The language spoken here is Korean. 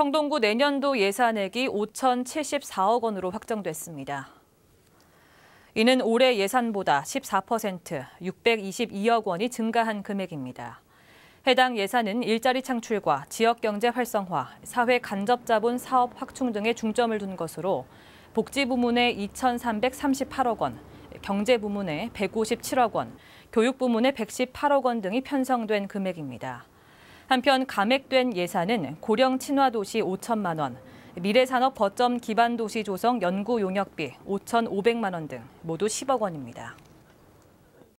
청동구 내년도 예산액이 5,074억 원으로 확정됐습니다. 이는 올해 예산보다 14%, 622억 원이 증가한 금액입니다. 해당 예산은 일자리 창출과 지역경제 활성화, 사회 간접자본 사업 확충 등에 중점을 둔 것으로 복지 부문에 2,338억 원, 경제 부문에 157억 원, 교육 부문에 118억 원 등이 편성된 금액입니다. 한편 감액된 예산은 고령 친화도시 5천만 원, 미래산업 거점 기반 도시 조성 연구 용역비 5,500만 원 등 모두 10억 원입니다.